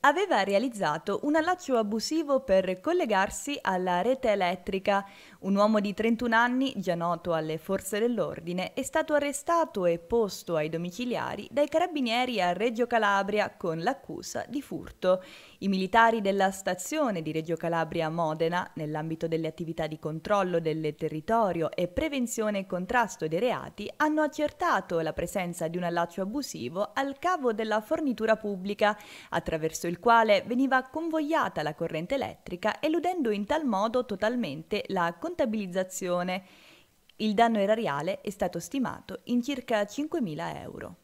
aveva realizzato un allaccio abusivo per collegarsi alla rete elettrica. Un uomo di 31 anni, già noto alle forze dell'ordine, è stato arrestato e posto ai domiciliari dai carabinieri a Reggio Calabria con l'accusa di furto. I militari della stazione di Reggio Calabria Modena, nell'ambito delle attività di controllo del territorio e prevenzione e contrasto dei reati, hanno accertato la presenza di un allaccio abusivo al cavo della fornitura pubblica attraverso il quale veniva convogliata la corrente elettrica, eludendo in tal modo totalmente la contabilizzazione. Il danno erariale è stato stimato in circa 5.000 euro.